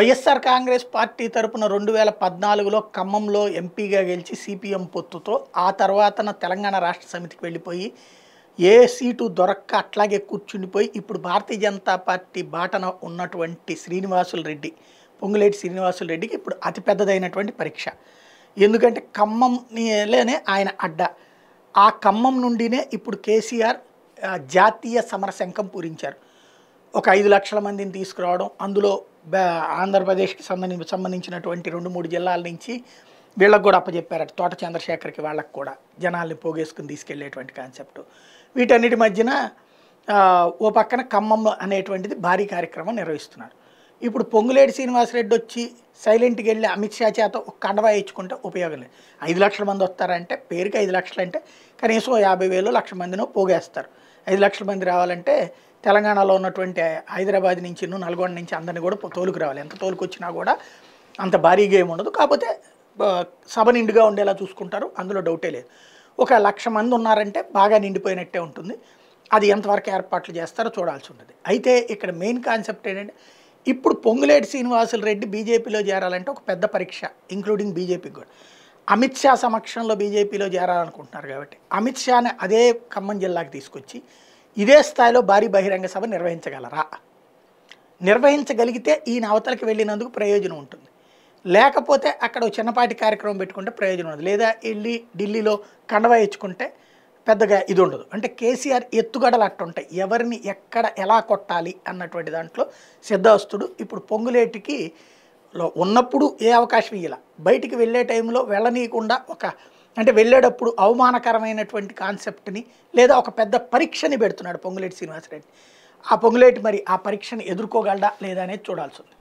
YSR Congress party తరపున రెండు వేల పద్నాలుగులో ఖమ్మంలో ఎంపీగా గెలిచి సిపిఎం పొత్తుతో ఆ తర్వాతన తెలంగాణ రాష్ట్ర సమితికి వెళ్ళిపోయి ఏ సీటు దొరక్క అట్లాగే కూర్చుండిపోయి ఇప్పుడు భారతీయ జనతా పార్టీ బాటన ఉన్నటువంటి శ్రీనివాసులు రెడ్డి పొంగులేటి శ్రీనివాసులు రెడ్డికి ఇప్పుడు అతిపెద్దదైనటువంటి పరీక్ష ఎందుకంటే ఖమ్మంలోనే ఆయన అడ్డ ఆ ఖమ్మం నుండినే ఇప్పుడు కేసీఆర్ జాతీయ శంఖం పూరించారు ఒక ఐదు లక్షల మందిని తీసుకురావడం అందులో ఆంధ్రప్రదేశ్కి సంబంధించి సంబంధించినటువంటి రెండు మూడు జిల్లాల నుంచి వీళ్ళకు కూడా అప్పచెప్పారట తోట చంద్రశేఖర్కి వాళ్ళకు కూడా జనాల్ని పోగేసుకుని తీసుకెళ్లేటువంటి కాన్సెప్ట్ వీటన్నిటి మధ్యన ఓ పక్కన ఖమ్మం అనేటువంటిది భారీ కార్యక్రమం నిర్వహిస్తున్నారు ఇప్పుడు పొంగులేడి శ్రీనివాసరెడ్డి వచ్చి సైలెంట్కి వెళ్ళి అమిత్ షా చేత ఒక కండవా ఇచ్చుకుంటే ఉపయోగం లేదు ఐదు లక్షల మంది వస్తారంటే పేరుకి ఐదు లక్షలు అంటే కనీసం యాభై వేలు లక్ష మందినో పోగేస్తారు ఐదు లక్షల మంది రావాలంటే తెలంగాణలో ఉన్నటువంటి హైదరాబాద్ నుంచి నల్గొండ నుంచి అందరిని కూడా తోలుకు రావాలి ఎంత తోలుకు వచ్చినా కూడా అంత భారీగా ఏమి ఉండదు కాకపోతే సభ నిండుగా ఉండేలా చూసుకుంటారు అందులో డౌటే లేదు ఒక లక్ష మంది ఉన్నారంటే బాగా నిండిపోయినట్టే ఉంటుంది అది ఎంతవరకు ఏర్పాట్లు చేస్తారో చూడాల్సి ఉంటుంది అయితే ఇక్కడ మెయిన్ కాన్సెప్ట్ ఏంటంటే ఇప్పుడు పొంగులేటి శ్రీనివాసులు రెడ్డి బీజేపీలో చేరాలంటే ఒక పెద్ద పరీక్ష ఇంక్లూడింగ్ బీజేపీకి కూడా అమిత్ షా సమక్షంలో బీజేపీలో చేరాలనుకుంటున్నారు కాబట్టి అమిత్ షాని అదే ఖమ్మం జిల్లాకి తీసుకొచ్చి ఇదే స్థాయిలో భారీ బహిరంగ సభ నిర్వహించగలరా నిర్వహించగలిగితే ఈయన అవతలకి వెళ్ళినందుకు ప్రయోజనం ఉంటుంది లేకపోతే అక్కడ చిన్నపాటి కార్యక్రమం పెట్టుకుంటే ప్రయోజనం ఉంది లేదా వెళ్ళి ఢిల్లీలో కండవ ఇచ్చుకుంటే పెద్దగా ఇది ఉండదు అంటే కేసీఆర్ ఎత్తుగడలు అట్టుంటాయి ఎవరిని ఎక్కడ ఎలా కొట్టాలి అన్నటువంటి దాంట్లో సిద్ధాస్తుడు ఇప్పుడు పొంగులేటికి ఉన్నప్పుడు ఏ అవకాశం ఇలా బయటికి వెళ్ళే టైంలో వెళ్ళనీయకుండా ఒక అంటే వెళ్ళేటప్పుడు అవమానకరమైనటువంటి కాన్సెప్ట్ని లేదా ఒక పెద్ద పరీక్షని పెడుతున్నాడు పొంగులేటి శ్రీనివాసరెడ్డి ఆ పొంగులేటి మరి ఆ పరీక్షను ఎదుర్కోగలడా లేదా అనేది చూడాల్సి ఉంది